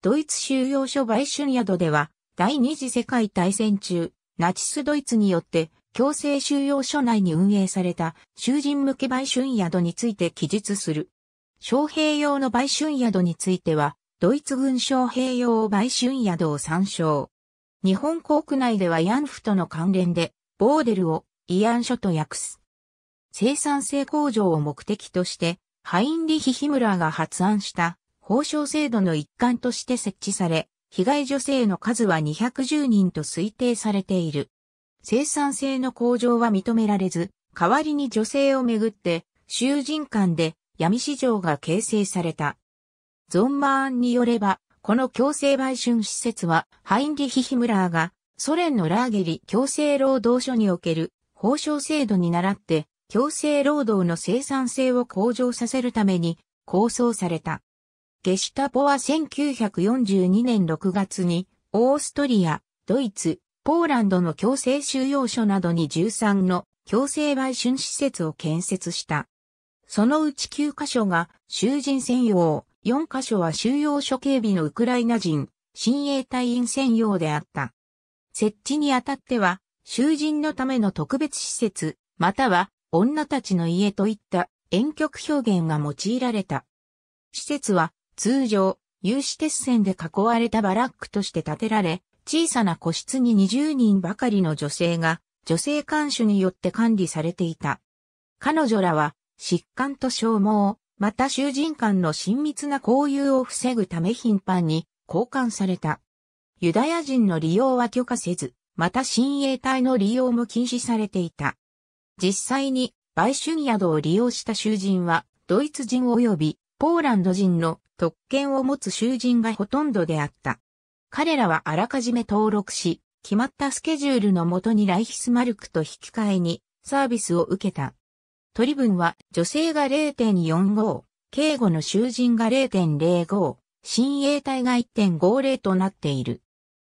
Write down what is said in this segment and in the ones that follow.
ドイツ収容所売春宿では、第二次世界大戦中、ナチスドイツによって強制収容所内に運営された囚人向け売春宿について記述する。将兵用の売春宿については、ドイツ軍将兵用売春宿を参照。日本国内ではヤンフとの関連で、ボーデルを慰安所と訳す。生産性向上を目的として、ハインリヒ・ヒムラーが発案した法省制度の一環として設置され、被害女性の数は210人と推定されている。生産性の向上は認められず、代わりに女性をめぐって、囚人間で闇市場が形成された。ゾンマーンによれば、この強制売春施設は、ハインリヒ・ヒムラーが、ソ連のラーゲリ強制労働所における報奨制度に倣って、強制労働の生産性を向上させるために構想された。ゲシュタポは1942年6月に、オーストリア、ドイツ、ポーランドの強制収容所などに13の強制売春施設を建設した。そのうち9カ所が囚人専用、4カ所は収容所警備のウクライナ人、親衛隊員専用であった。設置にあたっては、囚人のための特別施設、または女たちの家といった婉曲表現が用いられた。施設は通常、有刺鉄線で囲われたバラックとして建てられ、小さな個室に20人ばかりの女性が、女性看守によって管理されていた。彼女らは、疾患と消耗、また囚人間の親密な交友を防ぐため頻繁に交換された。ユダヤ人の利用は許可せず、また親衛隊の利用も禁止されていた。実際に、売春宿を利用した囚人は、ドイツ人及びポーランド人の特権を持つ囚人がほとんどであった。彼らはあらかじめ登録し、決まったスケジュールのもとにライヒスマルクと引き換えにサービスを受けた。取り分は女性が0.45、警護の囚人が0.05、親衛隊が1.50となっている。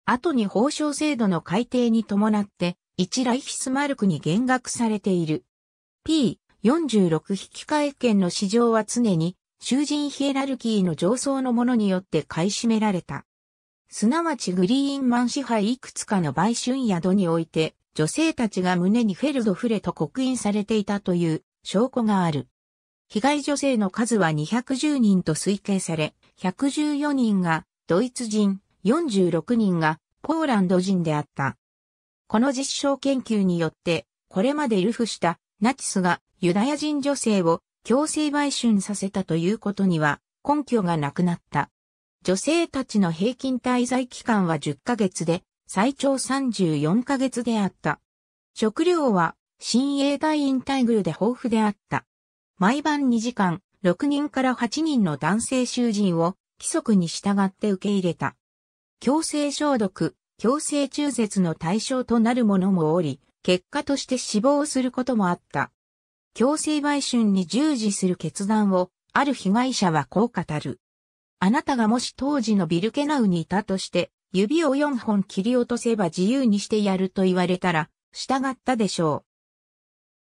後に報奨制度の改定に伴って、1ライヒスマルクに減額されている。P46 引換権の市場は常に囚人ヒエラルキーの上層の者によって買い占められた。すなわちグリーンマン支配いくつかの売春宿において、女性たちが胸にフェルドフレと刻印されていたという証拠がある。被害女性の数は210人と推計され、114人がドイツ人、46人がポーランド人であった。この実証研究によって、これまで流布したナチスがユダヤ人女性を強制売春させたということには根拠がなくなった。女性たちの平均滞在期間は10ヶ月で、最長34ヶ月であった。食料は、新衛隊員グルで豊富であった。毎晩2時間、6人から8人の男性囚人を規則に従って受け入れた。強制消毒、強制中絶の対象となる者もおり、結果として死亡することもあった。強制売春に従事する決断を、ある被害者はこう語る。あなたがもし当時のビルケナウにいたとして、指を4本切り落とせば自由にしてやると言われたら、従ったでしょ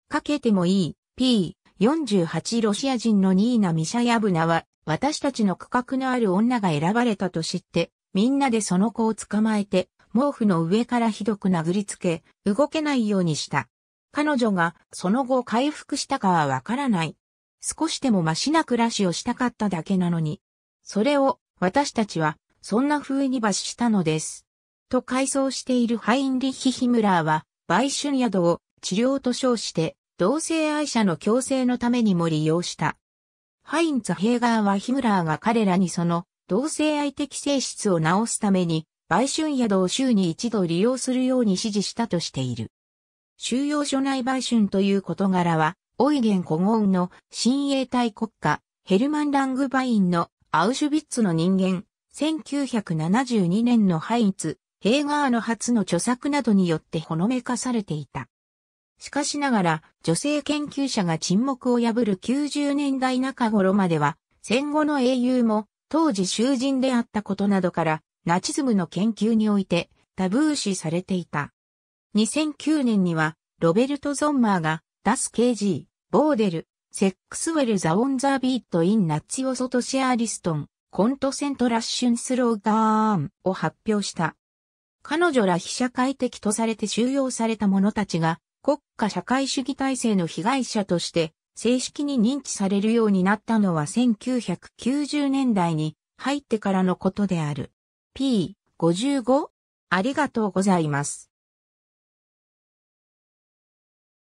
う。かけてもいい、P48 ロシア人のニーナ・ミシャヤブナは、私たちの区画のある女が選ばれたと知って、みんなでその子を捕まえて、毛布の上からひどく殴りつけ、動けないようにした。彼女がその後回復したかはわからない。少しでもマシな暮らしをしたかっただけなのに。それを私たちはそんな風に罰したのです。と回想しているハインリッヒ・ヒムラーは、売春宿を治療と称して同性愛者の強制のためにも利用した。ハインツ・ヘイガーはヒムラーが彼らにその同性愛的性質を治すために売春宿を週に一度利用するように指示したとしている。収容所内売春という事柄は、オイゲン古言の新鋭隊国家、ヘルマン・ラングバインのアウシュビッツの人間、1972年のハイツ、ヘイガーの初の著作などによってほのめかされていた。しかしながら、女性研究者が沈黙を破る90年代中頃までは、戦後の英雄も、当時囚人であったことなどから、ナチズムの研究において、タブー視されていた。2009年には、ロベルト・ゾンマーが、ダスケジー、ボーデル、セックスウェル・ザ・オン・ザ・ビート・イン・ナッチ・オソト・シェア・リストン、コントセント・ラッシュン・スロー・ガーンを発表した。彼女ら非社会的とされて収容された者たちが、国家社会主義体制の被害者として、正式に認知されるようになったのは1990年代に入ってからのことである。P55 ありがとうございます。